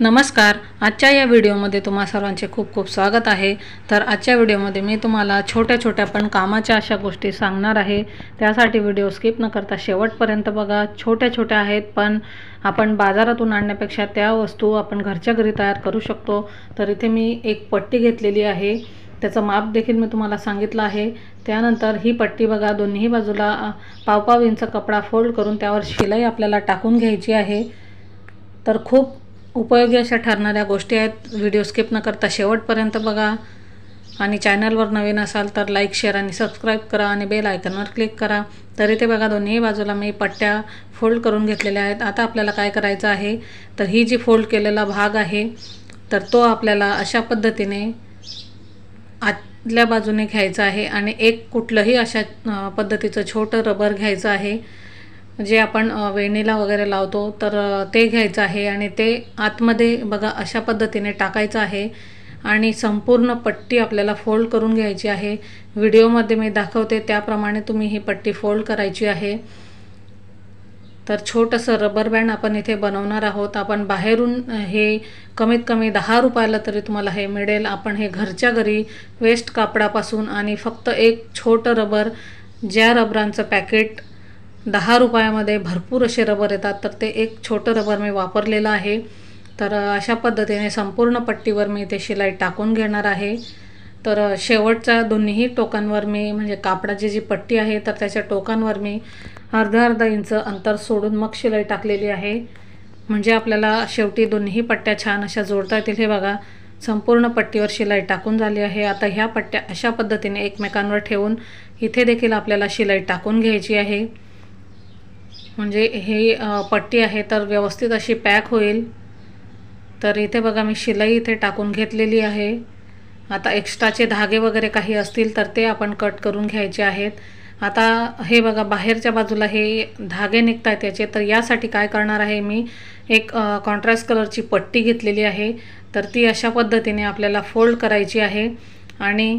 नमस्कार आजच्या या व्हिडिओमध्ये तुम्हा सर्वांचे खूप खूप स्वागत आहे तर आजच्या व्हिडिओमध्ये मी तुम्हाला छोट्या छोट्या पण कामाच्या अशा गोष्टी सांगणार आहे त्यासाठी व्हिडिओ स्किप न करता शेवटपर्यंत बघा छोट्या छोट्या आहेत पण आपण बाजारातून आणण्यापेक्षा त्या वस्तू आपण घरच्या घरी तयार करू शकतो तर इथे मी एक पट्टी घेतलेली आहे त्याचं माप देखील मी तुम्हाला सांगितलं आहे त्यानंतर ही पट्टी बघा दोन्ही बाजूला पावपाव इंच कपडा फोल्ड करून त्यावर शिलाई आपल्याला टाकून घ्यायची आहे तर खूप उपयोगी अशा ठरणाऱ्या गोष्टी आहेत व्हिडिओ स्किप न करता शेवटपर्यंत बघा आणि चॅनलवर नवीन असाल तर लाईक शेअर आणि सबस्क्राईब करा आणि बेल आयकनवर क्लिक करा तरी ते बघा दोन्ही बाजूला मी पट्ट्या फोल्ड करून घेतलेल्या आहेत आता आपल्याला काय करायचं आहे तर ही जी फोल्ड केलेला भाग आहे तर तो आपल्याला अशा पद्धतीने आतल्या बाजूने घ्यायचा आहे आणि एक कुठलंही अशा पद्धतीचं छोटं रबर घ्यायचं आहे जे आपण वेणीला वगैरे लावतो तर ते घ्यायचं आहे आणि ते आतमध्ये बघा अशा पद्धतीने टाकायचं आहे आणि संपूर्ण पट्टी आपल्याला फोल्ड करून घ्यायची आहे व्हिडिओमध्ये मी दाखवते त्याप्रमाणे तुम्ही ही पट्टी फोल्ड करायची आहे तर छोटंसं रबर बँड आपण इथे बनवणार आहोत आपण बाहेरून हे कमीत कमी दहा रुपयाला तरी तुम्हाला हे मिळेल आपण हे घरच्या घरी वेस्ट कापडापासून आणि फक्त एक छोटं रबर ज्या रबरांचं पॅकेट दहा रुपयामध्ये भरपूर असे रबर येतात तर ते एक छोटं रबर मी वापरलेलं आहे तर अशा पद्धतीने संपूर्ण पट्टीवर मी ते शिलाई टाकून घेणार आहे तर शेवटच्या दोन्हीही टोकांवर मी म्हणजे कापडाची जी पट्टी आहे तर त्याच्या टोकांवर मी अर्धा अर्धा इंच अंतर सोडून मग शिलाई टाकलेली आहे म्हणजे आपल्याला शेवटी दोन्ही पट्ट्या छान अशा जोडता येतील हे बघा संपूर्ण पट्टीवर शिलाई टाकून झाली आहे आता ह्या पट्ट्या अशा पद्धतीने एकमेकांवर ठेवून इथे देखील आपल्याला शिलाई टाकून घ्यायची आहे म्हणजे ही पट्टी आहे तर व्यवस्थित अशी पॅक होईल तर इथे बघा मी शिलाई इथे टाकून घेतलेली आहे आता एक्स्ट्राचे धागे वगैरे काही असतील तर ते आपण कट करून घ्यायचे आहेत आता हे बघा बाहेरच्या बाजूला हे धागे निघत आहेत त्याचे तर यासाठी काय करणार आहे मी एक कॉन्ट्रास्ट कलरची पट्टी घेतलेली आहे तर ती अशा पद्धतीने आपल्याला फोल्ड करायची आहे आणि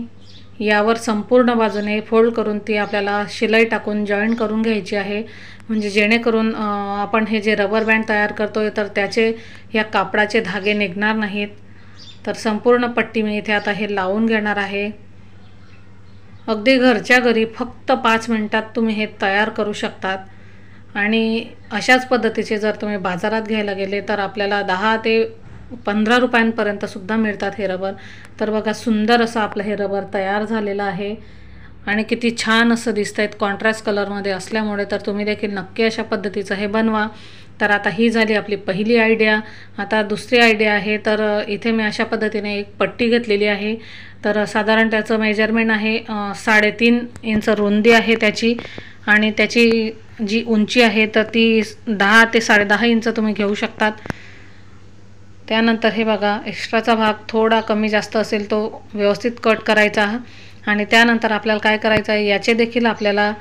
यावर संपूर्ण बाजूने फोल्ड करून ती आपल्याला शिलाई टाकून जॉईन करून घ्यायची आहे म्हणजे जेणेकरून आपण हे जे रबर बँड तयार करतो आहे तर त्याचे या कापडाचे धागे निघणार नाहीत तर संपूर्ण पट्टी मी इथे आता हे लावून घेणार आहे अगदी घरच्या घरी फक्त पाच मिनटात तुम्ही हे तयार करू शकतात आणि अशाच पद्धतीचे जर तुम्ही बाजारात घ्यायला गेले तर आपल्याला दहा ते पंधरा रुपयांपर्यंतसुद्धा मिळतात हे रबर तर बघा सुंदर असं आपलं हे रबर तयार झालेलं आहे आणि किती छान असं दिसत आहेत कॉन्ट्रास्ट कलरमध्ये असल्यामुळे तर तुम्ही देखील नक्की अशा पद्धतीचं हे बनवा तर आता ही झाली आपली पहिली आयडिया आता दुसरी आयडिया आहे तर इथे मी अशा पद्धतीने एक पट्टी घेतलेली आहे तर साधारण त्याचं मेजरमेंट आहे साडेतीन इंच रुंदी आहे त्याची आणि त्याची जी उंची आहे तर ती दहा ते साडेदहा इंच तुम्ही घेऊ शकतात त्यानंतर हे बघा एक्स्ट्राचा भाग थोडा कमी जास्त असेल तो व्यवस्थित कट करायचा आणि त्यानंतर आपल्याला काय करायचं आहे याचे देखील आपल्याला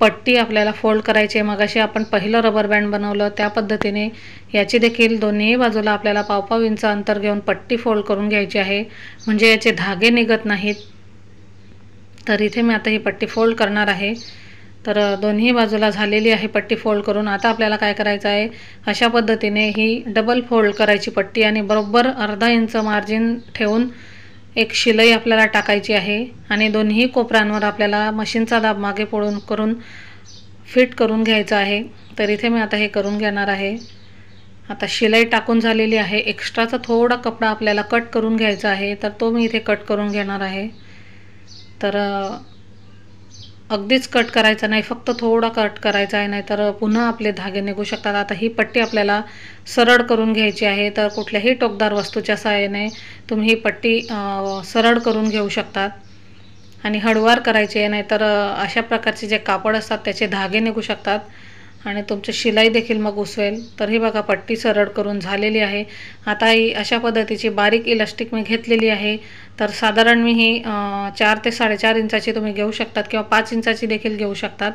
पट्टी आपल्याला फोल्ड करायची आहे मगाशी आपण पहिलं रबर बँड बनवलं त्या पद्धतीने याची देखील दोन्ही बाजूला आपल्याला पावपाव इंच अंतर घेऊन पट्टी फोल्ड करून घ्यायची आहे म्हणजे याचे धागे निघत नाहीत तर इथे मी आता ही पट्टी फोल्ड करणार आहे तर दोन्ही बाजूला झालेली आहे पट्टी फोल्ड करून आता आपल्याला काय करायचं आहे अशा पद्धतीने ही डबल फोल्ड करायची पट्टी आणि बरोबर अर्धा इंच मार्जिन ठेवून एक शिलाई आपल्याला टाकायची आहे आणि दोन्ही कोपऱ्यांवर आपल्याला मशीनचा दाब मागे पळून करून फिट करून घ्यायचा आहे तर इथे मी आता हे करून घेणार आहे आता शिलाई टाकून झालेली आहे एक्स्ट्राचा थोडा कपडा आपल्याला कट करून घ्यायचा आहे तर तो मी इथे कट करून घेणार आहे तर अगदीच कट करायचा नाही फक्त थोडा कट करायचा आहे नाहीतर पुन्हा आपले धागे निघू शकतात आता ही पट्टी आपल्याला सरळ करून घ्यायची आहे तर कुठल्याही टोकदार वस्तूच्या सहाय्याने तुम्ही ही पट्टी सरळ करून घेऊ शकतात आणि हळवार करायची आहे नाहीतर अशा प्रकारचे जे कापड असतात त्याचे धागे निघू शकतात आणि तुमची शिलाई देखील मग उसवेल तर ही बघा पट्टी सरळ करून झालेली आहे आता ही अशा पद्धतीची बारीक इलास्टिक मी घेतलेली आहे तर साधारण मी ही चार ते साडेचार इंचाची तुम्ही घेऊ शकतात किंवा पाच इंचाची देखील घेऊ शकतात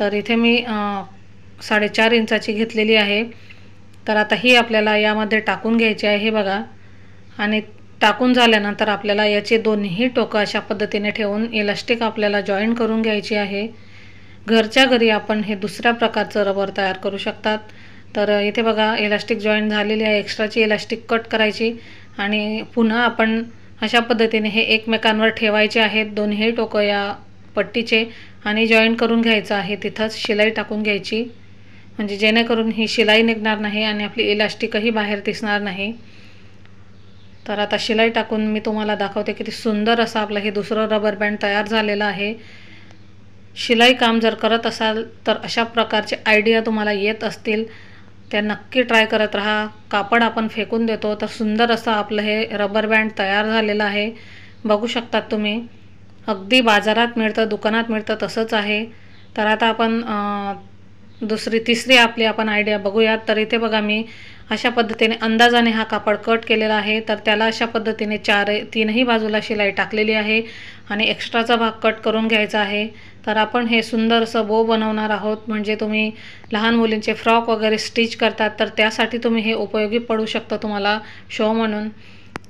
तर इथे मी साडेचार इंचाची घेतलेली आहे तर आता ही आपल्याला यामध्ये टाकून घ्यायची आहे हे बघा आणि टाकून झाल्यानंतर आपल्याला याचे दोन्ही टोकं अशा पद्धतीने ठेवून इलास्टिक आपल्याला जॉईन करून घ्यायची आहे घरच्या घरी आपण हे दुसऱ्या प्रकारचं रबर तयार करू शकतात तर इथे बघा इलास्टिक जॉईंट झालेली आहे एक्स्ट्राची इलास्टिक कट करायची आणि पुन्हा आपण अशा पद्धतीने हे एकमेकांवर ठेवायचे आहेत दोन्ही टोकं या पट्टीचे आणि जॉईंट करून घ्यायचं आहे तिथंच शिलाई टाकून घ्यायची म्हणजे जेणेकरून ही शिलाई निघणार नाही आणि आपली इलास्टिकही बाहेर दिसणार नाही तर आता शिलाई टाकून मी तुम्हाला दाखवते किती सुंदर असं आपलं हे दुसरं रबर बँड तयार झालेलं आहे शिलाई काम जर करत असाल तर अशा प्रकारचे आयडिया तुम्हाला येत असतील त्या नक्की ट्राय करत राहा कापड आपण फेकून देतो तर सुंदर असं आपलं हे रबर बँड तयार झालेलं आहे बघू शकतात तुम्ही अगदी बाजारात मिळतं दुकानात मिळतं तसंच आहे तर आता आपण दुसरी तिसरी आपली आपण आयडिया बघूयात तर इथे बघा मी अशा पद्धतीने अंदाजाने हा कापड कट केलेला आहे तर त्याला अशा पद्धतीने चार तीनही बाजूला शिलाई टाकलेली आहे आणि एक्स्ट्राचा भाग कट करून घ्यायचा आहे तर आपण हे सुंदर असं बो बनवणार आहोत म्हणजे तुम्ही लहान मुलींचे फ्रॉक वगैरे स्टिच करतात तर त्यासाठी तुम्ही हे उपयोगी पडू शकतं तुम्हाला शो म्हणून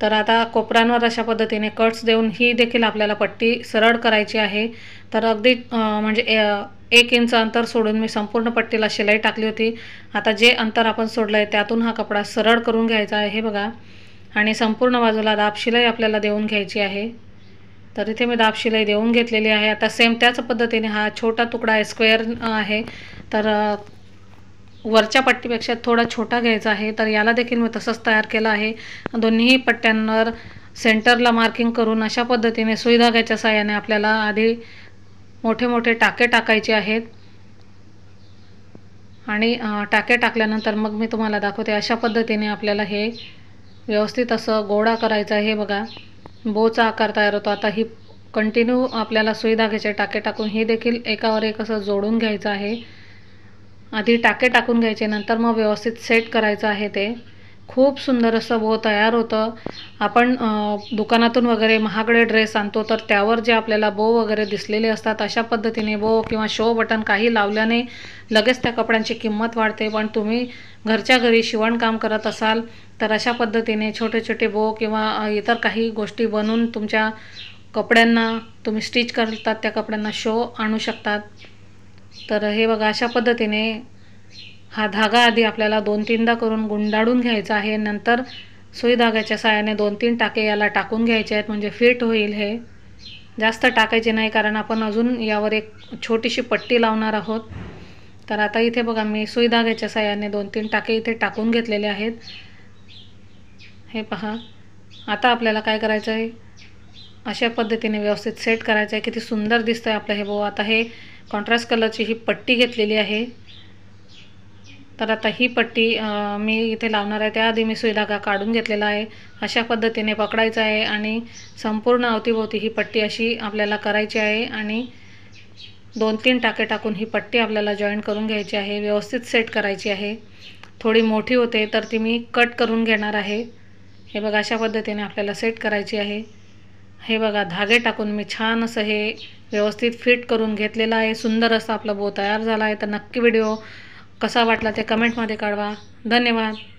तर आता कोपऱ्यांवर अशा पद्धतीने कट्स देऊन ही देखील आपल्याला पट्टी सरळ करायची आहे तर अगदी म्हणजे एक इंच अंतर सोडून मी संपूर्ण पट्टीला शिलाई टाकली होती आता जे अंतर आपण सोडलं आहे त्यातून हा कपडा सरळ करून घ्यायचा आहे हे बघा आणि संपूर्ण बाजूला दाब शिलाई आपल्याला देऊन घ्यायची आहे तर इथे मी दाब शिलाई देऊन घेतलेली आहे आता सेम त्याच पद्धतीने हा छोटा तुकडा स्क्वेअर आहे तर वरच्या पट्टीपेक्षा थोडा छोटा घ्यायचा आहे तर याला देखील मी तसंच तयार केलं आहे दोन्ही पट्ट्यांवर सेंटरला मार्किंग करून अशा पद्धतीने सुई धाग्याच्या सहाय्याने आपल्याला आधी मोठे मोठे टाके टाकायचे आहेत आणि टाके टाकल्यानंतर मग मी तुम्हाला दाखवते अशा पद्धतीने आपल्याला हे व्यवस्थित असं गोळा करायचं आहे बघा बोचा आकार तयार होतो आता ही कंटिन्यू आपल्याला सुई धाग्याचे टाके टाकून हे देखील एकावर एक असं जोडून घ्यायचं आहे आधी टाके टाकून घ्यायचे नंतर मग व्यवस्थित सेट करायचं आहे ते खूप सुंदर असं बो हो तयार होतं आपण दुकानातून वगैरे महागडे ड्रेस आणतो तर त्यावर जे आपल्याला बो वगैरे दिसलेले असतात अशा पद्धतीने बो किंवा शो बटन काही लावल्याने लगेच त्या कपड्यांची किंमत वाढते पण तुम्ही घरच्या घरी शिवणकाम करत असाल तर अशा पद्धतीने छोटे छोटे बो किंवा इतर काही गोष्टी बनून तुमच्या कपड्यांना तुम्ही स्टिच करतात त्या कपड्यांना शो आणू शकतात तर हे बघा अशा पद्धतीने हा धागा आधी आपल्याला दोन तीनदा करून गुंडाळून घ्यायचा आहे नंतर सुई धाग्याच्या साहाय्याने दोन तीन टाके याला टाकून घ्यायचे आहेत म्हणजे फिट होईल हे जास्त टाकायचे नाही कारण आपण अजून यावर एक छोटीशी पट्टी लावणार आहोत तर आता इथे बघा मी सुई धाग्याच्या साहाय्याने दोन तीन टाके इथे टाकून घेतलेले आहेत हे पहा आता आपल्याला काय करायचं आहे अशा पद्धतीने व्यवस्थित सेट करायचं आहे किती सुंदर दिसतं आहे आपलं हे बघू आता हे कॉन्ट्रास्ट कलरची ही पट्टी घेतलेली आहे तर आता ही पट्टी मी इथे लावणार आहे त्याआधी मी सुई धागा काढून घेतलेला आहे अशा पद्धतीने पकडायचं आहे आणि संपूर्ण अवतीभोवती ही पट्टी अशी आपल्याला करायची आहे आणि दोन तीन टाके टाकून ही पट्टी आपल्याला जॉईन करून घ्यायची आहे व्यवस्थित सेट करायची आहे थोडी मोठी होते तर ती मी कट करून घेणार आहे हे बघा अशा पद्धतीने आपल्याला सेट करायची आहे हे बघा धागे टाकून मी छान असं हे व्यवस्थित फिट करून घेतलेलं आहे सुंदर असं आपला बो तयार झाला आहे तर नक्की व्हिडिओ कसा वाटला ते कमेंटमध्ये कळवा धन्यवाद